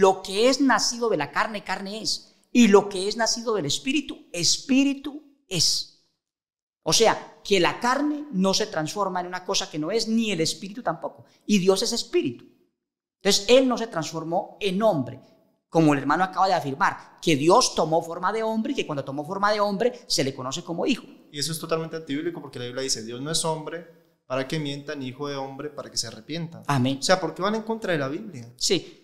lo que es nacido de la carne, carne es, y lo que es nacido del espíritu, espíritu es. O sea, que la carne no se transforma en una cosa que no es, ni el espíritu tampoco. Y Dios es espíritu. Entonces, Él no se transformó en hombre, como el hermano acaba de afirmar, que Dios tomó forma de hombre y que cuando tomó forma de hombre se le conoce como hijo. Y eso es totalmente antibíblico porque la Biblia dice, Dios no es hombre para que mientan, hijo de hombre para que se arrepientan. Amén. O sea, porque van en contra de la Biblia. Sí,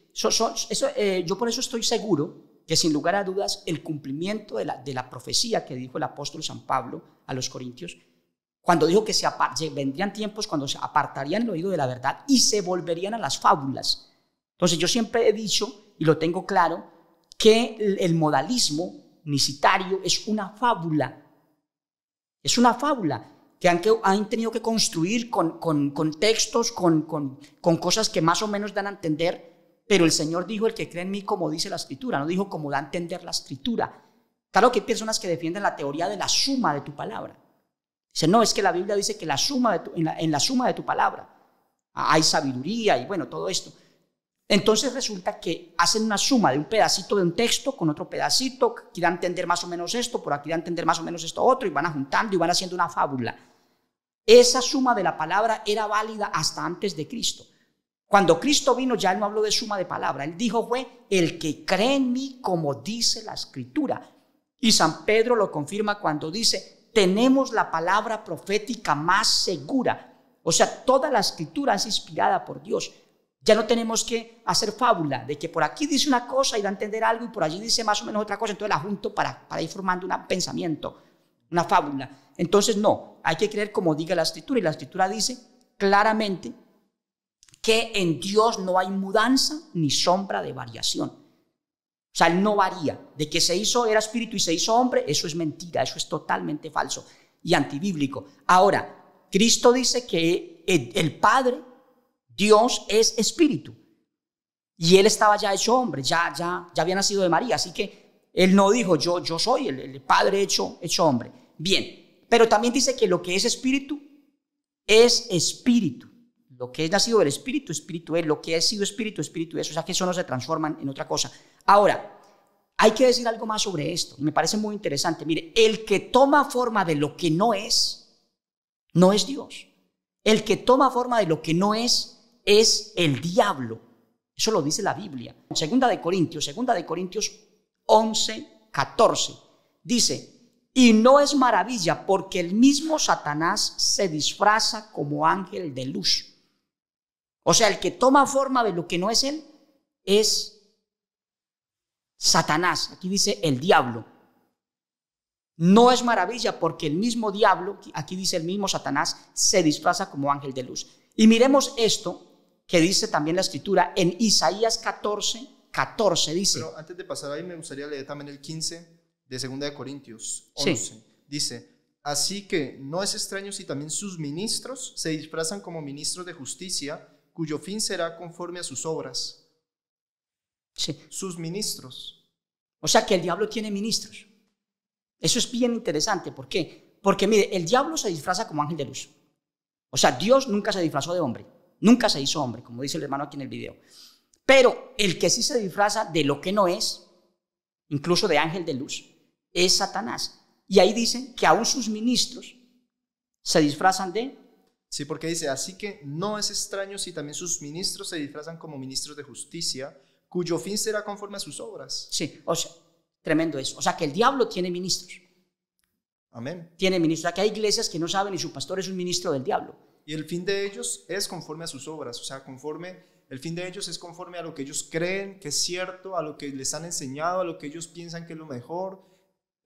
eso, eh, yo por eso estoy seguro que sin lugar a dudas el cumplimiento de la, de la profecía que dijo el apóstol San Pablo a los corintios, cuando dijo que se vendrían tiempos cuando se apartarían el oído de la verdad y se volverían a las fábulas. Entonces yo siempre he dicho, y lo tengo claro, que el, modalismo nicitario es una fábula. Es una fábula que han, han tenido que construir con, con, con textos, con, con, con cosas que más o menos dan a entender pero el Señor dijo, el que cree en mí, como dice la escritura, no dijo cómo da a entender la escritura. Claro que hay personas que defienden la teoría de la suma de tu palabra. Dice, no, es que la Biblia dice que la suma en, la, suma de tu palabra ah, hay sabiduría y bueno, todo esto. Entonces resulta que hacen una suma de un pedacito de un texto con otro pedacito, que da entender más o menos esto, por aquí da entender más o menos esto otro, y van juntando y van haciendo una fábula. Esa suma de la palabra era válida hasta antes de Cristo. Cuando Cristo vino ya no habló de suma de palabra, él dijo fue, el que cree en mí como dice la escritura. Y San Pedro lo confirma cuando dice, tenemos la palabra profética más segura. O sea, toda la escritura es inspirada por Dios. Ya no tenemos que hacer fábula de que por aquí dice una cosa y da a entender algo y por allí dice más o menos otra cosa, entonces la junto para, para ir formando un pensamiento, una fábula. Entonces no, hay que creer como diga la escritura y la escritura dice claramente que en Dios no hay mudanza ni sombra de variación. O sea, Él no varía. De que se hizo, era espíritu y se hizo hombre, eso es mentira, eso es totalmente falso y antibíblico. Ahora, Cristo dice que el Padre, Dios, es espíritu. Y Él estaba ya hecho hombre, ya, ya, ya había nacido de María. Así que Él no dijo, yo, yo soy el, Padre hecho, hecho hombre. Bien, pero también dice que lo que es espíritu es espíritu. Lo que es nacido del espíritu, espíritu es. Lo que ha sido espíritu, espíritu es. O sea que eso no se transforma en otra cosa. Ahora, hay que decir algo más sobre esto. me parece muy interesante. Mire, el que toma forma de lo que no es, no es Dios. El que toma forma de lo que no es, es el diablo. Eso lo dice la Biblia. Segunda de Corintios, segunda de Corintios 11, 14. Dice, y no es maravilla porque el mismo Satanás se disfraza como ángel de luz. O sea, el que toma forma de lo que no es él es Satanás. Aquí dice el diablo. No es maravilla porque el mismo diablo, aquí dice el mismo Satanás, se disfraza como ángel de luz. Y miremos esto que dice también la escritura en Isaías 14, 14 dice. Pero antes de pasar ahí me gustaría leer también el 15 de 2 de Corintios 11. Dice, así que no es extraño si también sus ministros se disfrazan como ministros de justicia cuyo fin será conforme a sus obras. Sus ministros. O sea que el diablo tiene ministros. Eso es bien interesante. ¿Por qué? Porque mire, el diablo se disfraza como ángel de luz. O sea, Dios nunca se disfrazó de hombre. Nunca se hizo hombre, como dice el hermano aquí en el video. Pero el que sí se disfraza de lo que no es, incluso de ángel de luz, es Satanás. Y ahí dicen que aún sus ministros se disfrazan de Sí, porque dice, así que no es extraño si también sus ministros se disfrazan como ministros de justicia, cuyo fin será conforme a sus obras. Sí, o sea, tremendo eso. O sea, que el diablo tiene ministros. Amén. Tiene ministros. O sea, que hay iglesias que no saben y su pastor es un ministro del diablo. Y el fin de ellos es conforme a sus obras, o sea, conforme... El fin de ellos es conforme a lo que ellos creen que es cierto, a lo que les han enseñado, a lo que ellos piensan que es lo mejor,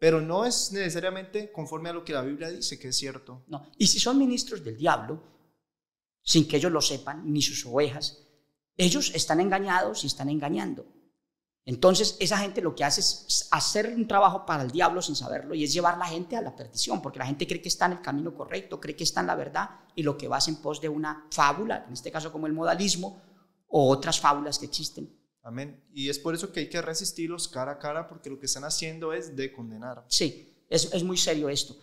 pero no es necesariamente conforme a lo que la Biblia dice que es cierto. No, y si son ministros del diablo, sin que ellos lo sepan, ni sus ovejas, ellos están engañados y están engañando. Entonces, esa gente lo que hace es hacer un trabajo para el diablo sin saberlo y es llevar la gente a la perdición, porque la gente cree que está en el camino correcto, cree que está en la verdad y lo que va es en pos de una fábula, en este caso como el modalismo o otras fábulas que existen Amén. Y es por eso que hay que resistirlos cara a cara, porque lo que están haciendo es de condenar. Sí, es, es muy serio esto.